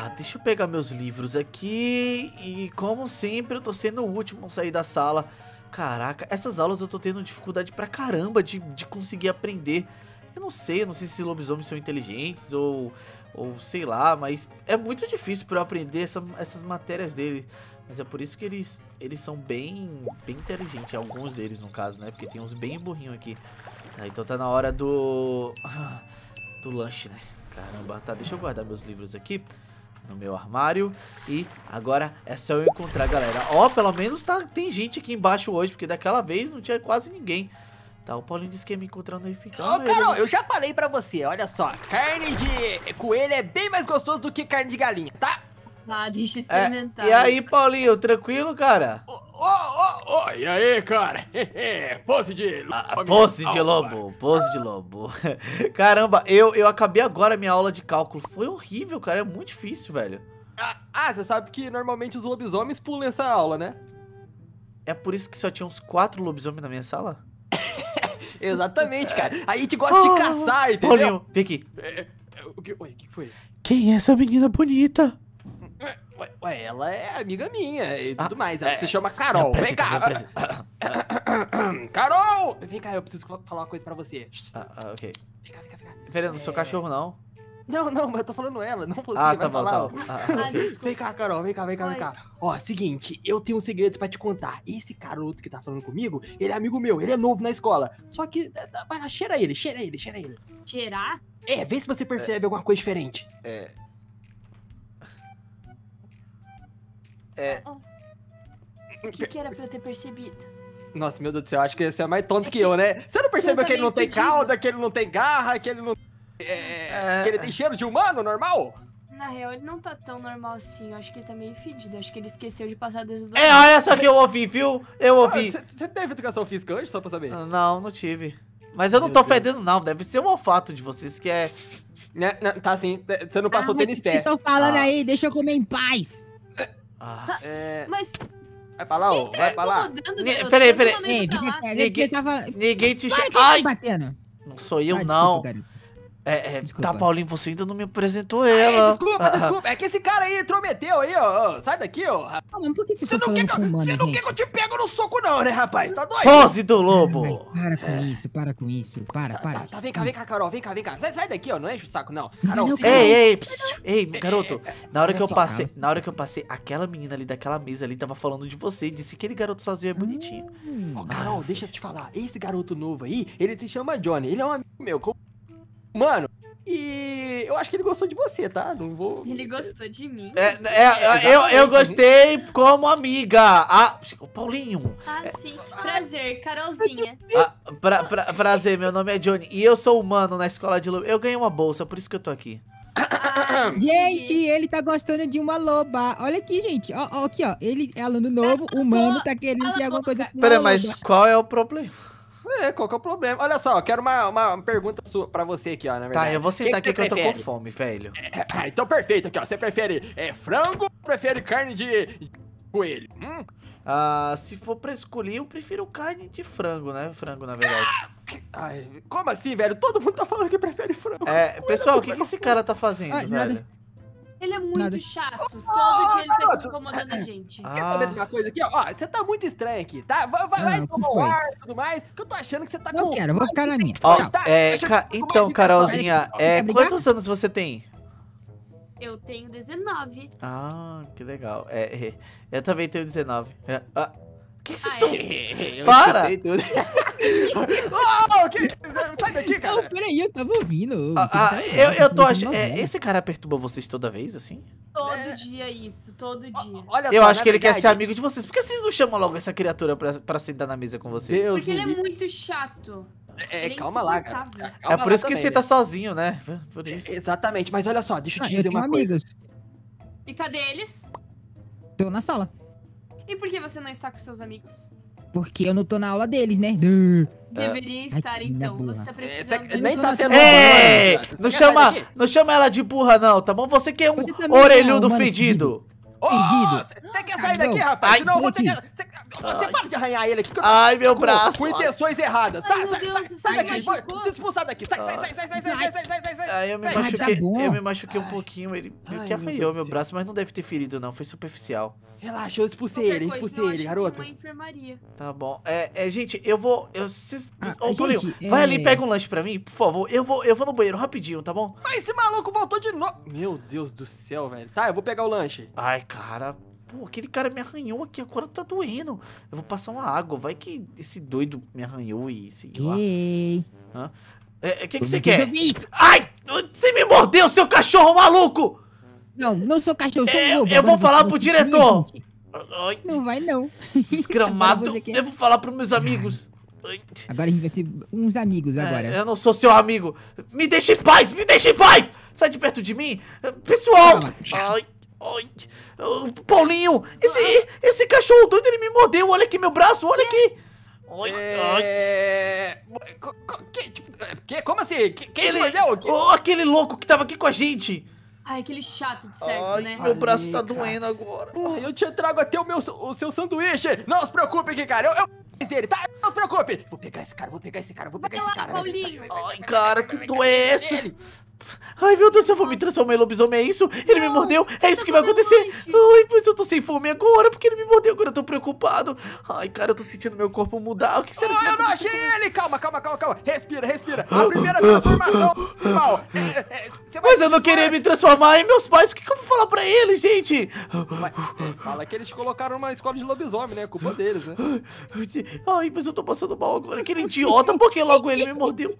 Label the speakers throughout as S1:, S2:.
S1: Tá, deixa eu pegar meus livros aqui. E como sempre, eu tô sendo o último a sair da sala. Caraca, essas aulas eu tô tendo dificuldade pra caramba de, de conseguir aprender. Eu não sei, eu não sei se lobisomens são inteligentes ou, ou sei lá, mas é muito difícil pra eu aprender essa, essas matérias dele. Mas é por isso que eles, eles são bem, bem inteligentes, alguns deles no caso, né? Porque tem uns bem burrinhos aqui. Tá, então tá na hora do... do lanche, né? Caramba, tá, deixa eu guardar meus livros aqui no meu armário. E agora é só eu encontrar, galera. Ó, oh, pelo menos tá, tem gente aqui embaixo hoje, porque daquela vez não tinha quase ninguém. Tá, o Paulinho disse que ia me encontrar no efeito Ô, Carol,
S2: eu já falei pra você, olha só. Carne de coelho é bem mais gostoso do que carne de galinha, tá? Ah, deixa eu é, experimentar. É, e aí, Paulinho, tranquilo, cara? Ô,
S1: oh, e aí, cara? pose de ah, lobo. Pose de lobo, pose de lobo. Caramba, eu, eu acabei agora minha aula de cálculo. Foi horrível, cara. É muito difícil, velho. Ah, ah você sabe que normalmente os lobisomens pulam essa aula, né? É por isso que só tinha uns quatro lobisomens na minha sala? Exatamente, cara. A gente gosta de ah, caçar, entendeu? Paulinho, vem aqui.
S2: É, é, o que, oi, que foi?
S1: Quem é essa menina bonita?
S2: Ué, ué, ela é amiga minha e ah, tudo ah, mais. Ela é, se chama Carol. Vem cá. Carol! Vem cá, eu preciso falar uma coisa pra você. Ah, ah ok.
S1: Vem cá, vem cá, vem cá. Verena, não sou é. cachorro, não.
S2: Não, não, mas eu tô falando ela, não você. Ah, tá bom, tá bom. Ah, ah, ah Vem cá, Carol, vem cá, vem cá, Oi. vem cá. Ó, seguinte, eu tenho um segredo pra te contar. Esse garoto que tá falando comigo, ele é amigo meu, ele é novo na escola. Só que, eh, vai lá, cheira ele, cheira ele, cheira ele. Cheirar? É, vê se você percebe é, alguma coisa diferente. É, É. O que, que era pra eu ter percebido? Nossa, meu Deus do céu, acho que você é mais tonto é que, que, eu, né? Você não percebeu que ele não tem cauda, que ele não tem garra, que ele não. É, é... Que ele tem cheiro de humano normal? Na real, ele não tá tão normal assim. Eu acho que ele tá meio fedido. Eu acho que ele esqueceu de passar desde É, olha só que eu ouvi,
S1: viu? Eu ah, ouvi. Você ah, teve educação física hoje, só pra saber? Não, não tive. Mas eu meu não tô Deus. fedendo, não. Deve ser um olfato de vocês que é. Né, né tá assim, você não ah, passou ah, tênis que Vocês estão falando ah.
S2: aí, deixa eu comer em paz. Ah. É... Mas. Vai pra lá, ô. Tá vai pra lá. Peraí, peraí. Ninguém, tava... ninguém te. Tá Ai! Não sou eu, ah, não.
S1: Desculpa, é, é tá, Paulinho, você ainda não me apresentou ela. É, desculpa, ah, ah. desculpa.
S2: É que esse cara aí intrometeu aí, ó. Sai daqui, ó. Ah, por que você, você tá não quer que, Você não quer que eu te pego no soco, não, né, rapaz? Tá doido? Pose do lobo. Ai, para com é. isso, para com isso. Para, tá, para. Tá, tá, vem cá, vem cá, Carol. Vem cá, vem cá. Sai, sai daqui, ó. Não enche o saco, não. Carol, não, sim, ei, ei, psiu,
S1: ei, garoto. Na hora que eu passei, na hora que eu passei, aquela menina ali daquela mesa ali tava falando de você. Disse que aquele garoto sozinho é bonitinho.
S2: Hum. Ó, hum, oh, Carol, ah, deixa eu te falar. Esse garoto novo aí, ele se chama Johnny. Ele é um amigo meu. Como Mano, e eu acho que ele gostou de você, tá? Não vou. Ele gostou de mim. É, é, é eu, eu
S1: gostei como amiga. Ah, Paulinho.
S2: Ah, sim. Prazer, Carolzinha.
S1: Ah, pra, pra, prazer, meu nome é Johnny. E eu sou humano na escola de lobo. Eu ganhei uma bolsa, por isso que eu tô aqui.
S2: Ah, gente, ele tá gostando de uma loba. Olha aqui, gente. Ó, ó aqui, ó. Ele é aluno novo, humano, tá querendo que alguma coisa. Pera, mas qual é o problema? É, qual que é o problema? Olha só, quero uma, uma pergunta sua pra você aqui, ó, na tá, verdade. Tá, eu vou sentar aqui que, que, eu tô com fome, velho. É, é ah, então perfeito aqui, ó. Você prefere é, frango ou prefere carne de coelho? Hum? Ah, se for pra escolher,
S1: eu prefiro carne de frango, né? Frango, na verdade. Ah, ai, como assim, velho? Todo mundo tá falando que prefere frango. É, pessoal, o que, que esse cara tá fazendo, ah, velho? Nada.
S2: Ele é muito Nada. chato. Oh, Todo dia ele tá incomodando a gente. Ah. Quer saber de uma ah. coisa aqui? Ó, você tá muito estranho aqui, tá? Vai, vai, ah, tomar o ar e tudo mais, que eu tô achando que você tá não com... quero,
S1: vou ficar na minha. Tá, tá, Ó, então, é, ca... Então, Carolzinha, é, quantos anos você tem?
S2: Eu tenho 19.
S1: Ah, que legal. É, é, eu também tenho 19. É, ah,
S2: que ah, vocês estão. É? Para! Tudo. oh, que... Sai daqui, cara! Não, peraí, eu tava
S1: ouvindo. Ah, tá ah, eu, eu tô tá achando. É, esse cara perturba vocês toda vez, assim?
S2: Todo é. dia é isso, todo dia. Olha eu acho que ele verdade... quer ser amigo
S1: de vocês. Por que vocês não chamam logo essa criatura pra, pra sentar na mesa com vocês? Deus Porque ele é
S2: muito chato. É, é, calma lá, cara. Calma é por isso que também, você né? tá sozinho, né? Por é, isso. exatamente, mas olha só, deixa eu te ah, dizer eu uma coisa. Amigos. E cadê eles? Estão na sala. E por que você não está com seus amigos? Porque eu não tô na aula deles, né? Deveria estar, Ai, então. Você tá é precisando. nem tá tendo Ei!
S1: Não chama, não chama ela de burra, não, tá bom? Você que é um você tá orelhudo é, fedido.
S2: fedido. Erguido. Você quer sair daqui, rapaz? Ai, Senão eu vou ter que. Você para de arranhar ele aqui. Que eu... Ai, meu com, braço. Com intenções erradas. Tá, Ai, tá, sai, Deus, sai, sai daqui. Vai, te expulsar daqui. Sai, sai, sai, sai, sai, sai, sai, sai, Ai, eu me machuquei. eu me machuquei um
S1: pouquinho. Ele meio que arranhou meu braço, mas não deve ter ferido, não. Foi superficial. Relaxa, eu expulsei ele, expulsei ele, garoto. Tá bom. É, é, gente, eu vou. Eu, cês, ah, ô, Paulinho, vai é. ali, pega um lanche pra mim, por favor. Eu vou, eu vou no banheiro rapidinho, tá bom? Mas esse maluco voltou de novo. Meu Deus do céu, velho. Tá, eu vou pegar o lanche. Ai, cara, pô, aquele cara me arranhou aqui, agora tá doendo. Eu vou passar uma água, vai que esse doido me arranhou e sei lá.
S2: Ei.
S1: Hã? É, o é, que, que você quer? Isso. Ai, você me mordeu, seu cachorro maluco! Não, não sou cachorro, eu sou é, Eu vou falar pro diretor. Não vai não. Descramado. Eu vou falar pros meus amigos. Agora a gente vai ser uns amigos é, agora. É, eu não sou seu amigo. Me deixe em paz, me deixe em paz! Sai de perto de mim. Pessoal! Ai. Ai, Paulinho, esse, esse cachorro doido, ele me mordeu. Olha aqui meu braço, olha aqui. Oi, é... Que, tipo, é, que, como assim? Que, quem ele... te oh, aquele louco que tava aqui com a gente.
S2: Ai, aquele chato de sexo, Ai, né? meu braço tá doendo agora. Ai, eu te trago até o, meu, o seu sanduíche. Não se preocupe aqui, cara. eu... eu dele, tá? Não se preocupe! Vou pegar esse cara, vou pegar esse cara, vou pegar esse cara. Ai, cara, que
S1: doença! é Ai, meu Deus, eu vou me transformar em lobisomem, é isso? Ele não, me mordeu, é isso que tá vai acontecer. Ai, pois eu tô sem fome agora, porque ele me mordeu, agora eu tô preocupado. Ai, cara, eu tô sentindo meu corpo mudar, o que será oh, que vai Eu não achei com... ele! Calma, calma, calma, calma. Respira, respira. A primeira transformação, mal. É, é, é Mas eu não queria me transformar em meus pais, o que, que eu vou falar pra eles, gente? Mas, fala que eles colocaram
S2: numa escola de lobisomem, né? É culpa deles, né?
S1: Ai, mas eu tô passando mal agora. Aquele idiota, porque logo ele me mordeu.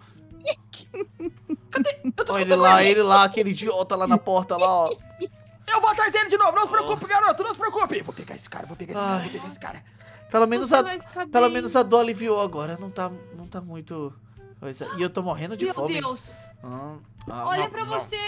S1: Cadê? Olha ele lá, ele lá, aquele idiota lá na porta, lá, ó.
S2: Eu vou atrás dele de novo, não se preocupe, oh. garoto, não se preocupe. Vou pegar esse cara, vou pegar esse Ai. cara, vou pegar esse cara. Pelo menos, a,
S1: pelo menos a Dolly viu agora, não tá, não tá muito... E eu tô morrendo de Meu fome. Meu Deus. Hum, ah, Olha não, pra não, você.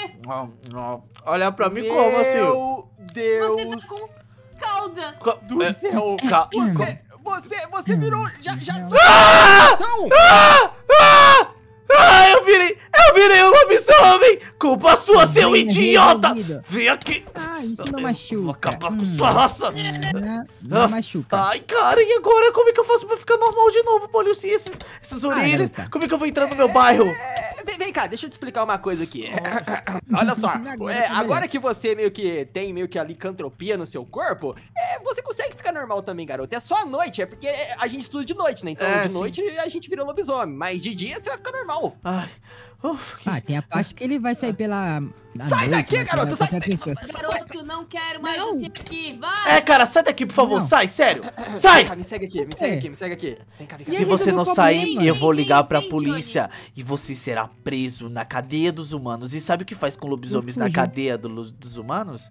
S1: Não, Olha pra mim Meu como, assim? Meu
S2: Deus. Você tá com calda.
S1: do é, céu. Ca você...
S2: Você, você virou. Já, já
S1: ah! Ah!
S2: Ah! Ah,
S1: eu virei! Eu virei um lobisomem! Culpa sua, bem, seu é idiota! Resolvido. Vem aqui! Ah, isso não machuca. Vou acabar com hum. sua raça! Não, não ah, machuca. Ai, cara, e agora? Como é que eu
S2: faço pra ficar normal de novo, Polio? Se assim, esses, esses orelhas, como é que eu vou entrar no meu bairro? É vem cá, deixa eu te explicar uma coisa aqui. Olha só, é, agora que você meio que tem meio que a licantropia no seu corpo, é, você consegue ficar normal também, garoto. É só à noite, é porque é, a gente estuda de noite, né? Então é, de noite a gente vira lobisomem, mas de dia você vai ficar normal. Ai, ah, tem a parte que ele vai sair pela. Sai noite, daqui, né, garoto! Sai daqui! Garoto, não quero mais não. você aqui, vai! É, cara, sai daqui, por favor, não. sai, sério! Sai! Cá, me segue aqui, me segue é. aqui, me segue aqui. Vem cá, vem cá. Se você não sair, problema. eu
S1: vou ligar pra polícia e você será preso na cadeia dos humanos. E sabe o que faz com lobisomens na cadeia do, dos humanos?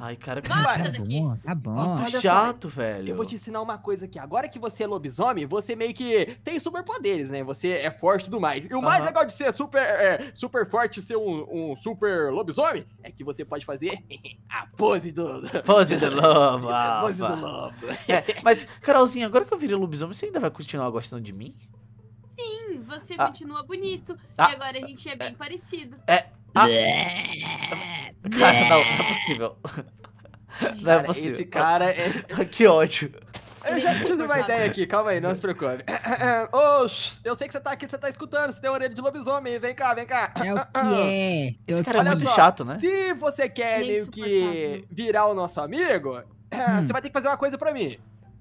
S2: Ai, cara, que Nossa, tá bom, tá bom. Muito chato, velho. Eu vou te ensinar uma coisa aqui. Agora que você é lobisomem, você meio que tem superpoderes, né? Você é forte e tudo mais. E o mais legal de ser super, é, super forte, ser um, um, super lobisomem, é que você pode fazer a pose do... Pose do lobo. Ah, pose do lobo. É, mas, Carolzinha, agora que eu virei
S1: lobisomem, você ainda vai continuar gostando de mim?
S2: Sim, você ah. continua bonito. Ah. E agora a gente é bem é. parecido. É, ah.
S1: Cara, não, não é possível.
S2: Não é cara, é possível. Esse
S1: cara é. que ódio.
S2: Eu já tive uma ideia aqui,
S1: calma aí, não se preocupe.
S2: Oxi, eu sei que você tá aqui, você tá escutando, você tem orelha de lobisomem, vem cá, vem cá. É o que é. Esse cara é muito chato, né? Se você quer meio que virar o nosso amigo, você hum. vai ter que fazer uma coisa pra mim.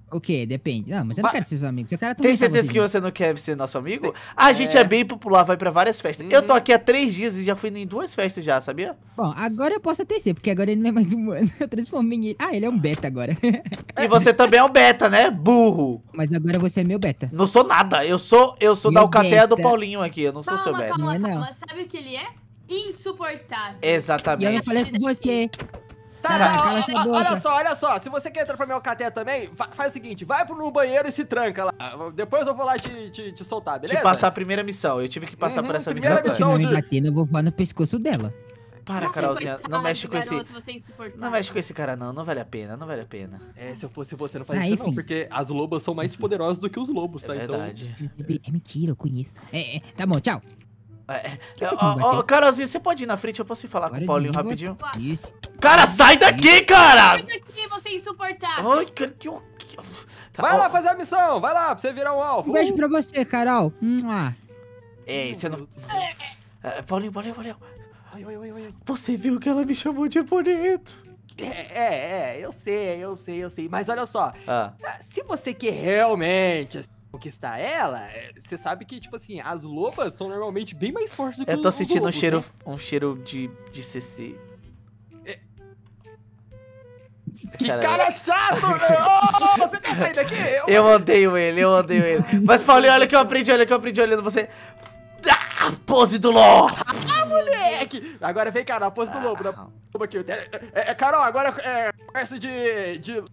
S2: O quê? Depende. Não, mas eu não quero ser seu amigo. Eu quero tá Tem certeza que você
S1: não quer ser nosso amigo? A gente é, é bem popular, vai pra várias festas. Uhum. Eu tô uhum. aqui há três dias e já fui em duas festas já, sabia?
S2: Bom, agora eu posso até ser, porque agora ele não é mais humano. Eu transformei em... Ah, ele é um beta agora.
S1: E você também é um beta, né? Burro.
S2: Mas agora você é meu beta.
S1: Não sou nada. Eu sou, eu sou da Alcateia do Paulinho aqui. Eu não calma, sou seu beta. Calma, calma, é, calma.
S2: Sabe o que ele é? Insuportável. Exatamente. E eu falei com você. Tá, tá Caraca, olha, olha, olha só, olha só. Se você quer entrar pra minha alcateia também, faz o seguinte: vai pro banheiro e se tranca lá. Depois eu vou lá te, te, te soltar, beleza? Te passar a
S1: primeira missão. Eu tive que passar uhum, por essa primeira missão. missão de...
S2: bater, eu vou voar no pescoço dela.
S1: Para, é Carolzinha, não mexe com esse. É não mexe com esse cara, não. Não
S2: vale a pena, não vale a pena. É, se eu fosse você, não faz ah, isso, não, porque as lobas são mais poderosas do que os lobos, tá? É então, verdade. Então... É mentira, eu conheço. É, é, tá bom, tchau. É, é ó,
S1: Carolzinha, você pode ir na frente? Eu posso ir falar Agora com o é Paulinho rapidinho? Isso. Cara, sai daqui, cara! Sai
S2: daqui, você é insuportável! Ai, cara, que... Tá, vai ó. lá fazer a missão, vai lá, pra você virar um alvo. Um beijo pra você, Carol.
S1: Ei, você não... É, Paulinho, Paulinho,
S2: Paulinho. Ai, ai, ai, ai.
S1: Você viu que ela me chamou de bonito.
S2: É, é, é, eu sei, eu sei, eu sei. Mas olha só, ah. se você quer realmente assim, conquistar ela, é, você sabe que, tipo assim, as lobas são normalmente bem mais fortes do que Eu tô os sentindo lobos, um cheiro, né?
S1: um cheiro de, de CC. É... Que cara, cara é- chato, velho!
S2: oh, você quer tá sair daqui? Eu... eu odeio ele, eu
S1: odeio ele. Mas, Paulinho, olha que eu aprendi, olha que eu aprendi olhando você. Ah, pose do lobo!
S2: Ah, moleque! Agora vem, cara, a pose do lobo. Na... Né? Ah. Aqui. É, é, é, Carol, agora é conversa de, de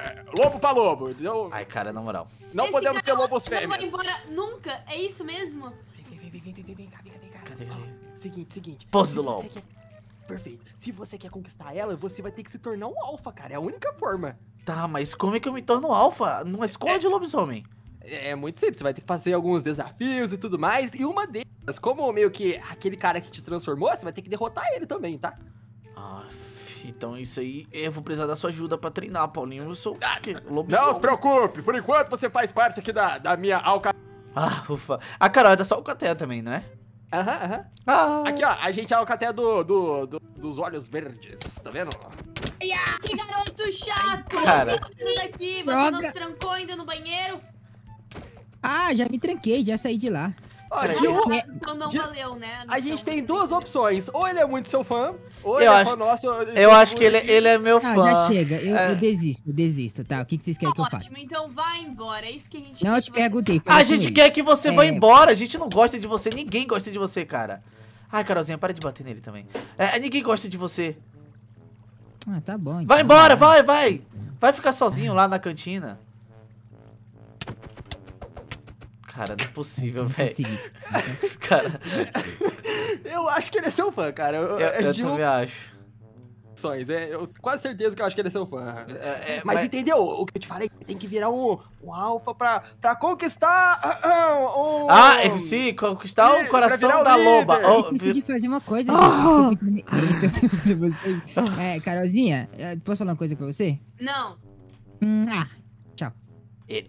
S2: é, lobo pra lobo, entendeu? Ai, cara, na moral. Não Esse podemos ter lobos fêmeas. Não vai embora nunca, é isso mesmo? Vem, vem, vem, vem, vem, vem, vem, vem, vem, cá. Cadê, cadê? Seguinte, seguinte. Pose do lobo. Quer... Perfeito. Se você quer conquistar ela, você vai ter que se tornar um alfa, cara. É a única forma. Tá, mas como é que eu me torno alfa numa escola é... de lobisomem? É, é muito simples, você vai ter que fazer alguns desafios e tudo mais. E uma delas, como meio que aquele cara que te transformou, você vai ter que derrotar ele também, tá?
S1: Ah, então isso aí, eu vou precisar da sua ajuda pra treinar, Paulinho. Eu sou ah, que, lobisomem. Não se preocupe, por enquanto você faz parte aqui da, da minha alca... Ah, ufa. A Carol é da sua alcateia também, não é? Aham, aham.
S2: Ah. Aqui, ó, a gente é a alcateia do, do, do, dos olhos verdes, tá vendo? Que garoto chato! Cara. Você tá você não se trancou ainda no banheiro? Ah, já me tranquei, já saí de lá. Ó, de um, é, então não valeu, né? A, gente tem duas opções. Ou ele é muito seu fã, ou eu ele é acho, é fã nosso. Eu, eu acho que ele, ele é meu não, fã. Ah, já chega, eu, é. eu, desisto, eu desisto, tá? O que, que vocês querem tá que ótimo, eu faça? Então vá embora, é isso que a gente Não, eu te perguntei. A gente ele. quer que você é... vá
S1: embora, a gente não gosta de você, ninguém gosta de você, cara. Ai, Carolzinha, para de bater nele também. É, ninguém gosta de você. Ah, tá bom. Então. Vai embora, vai, vai. Vai ficar sozinho lá na cantina. cara, não é possível, velho. cara.
S2: eu acho que ele é seu fã, cara. Eu, eu, é eu também acho. É, eu quase certeza que eu acho que ele é seu fã. É, é, mas, mas, entendeu o que eu te falei? Tem que virar um, um alfa pra, pra conquistar um, um... Ah, sim, conquistar o coração da líder. loba. Eu oh, esqueci de fazer uma coisa, oh. gente. Ah. é, Carolzinha, é, posso falar uma coisa pra você? Não. Hum, ah, tchau.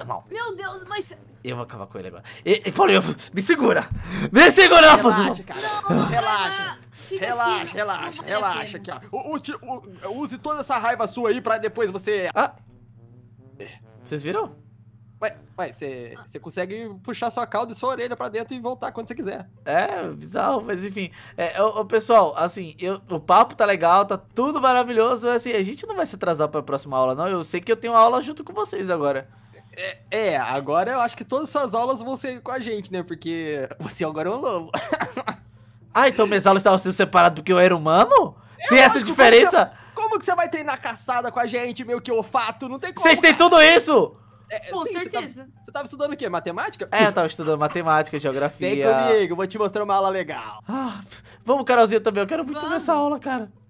S2: Não. Meu Deus, mas eu
S1: vou acabar com ele agora.
S2: E, e falei, eu, me segura! Me segura, Relaxa, Afonso! cara. Relaxa. Relaxa, relaxa, relaxa aqui, ó. U- u- Use toda essa raiva sua aí pra depois você. Ah! Vocês viram? Ué, ué, você você consegue puxar sua cauda e sua orelha pra dentro e voltar quando você quiser.
S1: É, bizarro, mas enfim. É, ô, ô, pessoal, assim, eu- o papo tá legal, tá tudo maravilhoso. Mas, assim, a gente não vai se atrasar pra próxima aula, não. Eu sei que eu tenho aula junto com vocês agora. É, é, agora eu acho que todas as suas aulas vão ser com a gente, né? Porque você agora é um lobo. ah, então minhas aulas estavam sendo separadas porque eu era humano? É, Tem essa diferença?
S2: Como que você vai treinar caçada com a gente, meu que olfato? Não tem como. Vocês têm né? tudo isso? É, com sim, tá certeza. Você tava, estudando o quê? Matemática?
S1: É, eu tava estudando matemática, geografia. Vem comigo, vou te mostrar uma aula legal. Ah, vamos, Carolzinha, também. Eu quero muito vamos. ver essa aula, cara.